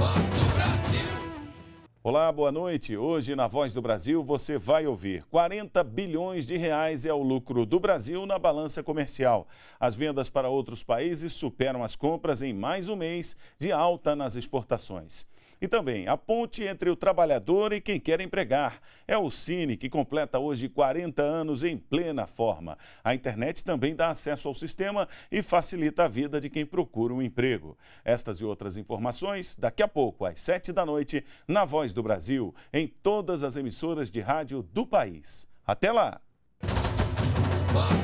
Voz do Brasil. Olá, boa noite. Hoje na Voz do Brasil você vai ouvir 40 bilhões de reais é o lucro do Brasil na balança comercial. As vendas para outros países superam as compras em mais um mês de alta nas exportações. E também a ponte entre o trabalhador e quem quer empregar. É o Cine, que completa hoje 40 anos em plena forma. A internet também dá acesso ao sistema e facilita a vida de quem procura um emprego. Estas e outras informações daqui a pouco, às 7 da noite, na Voz do Brasil, em todas as emissoras de rádio do país. Até lá! Bye.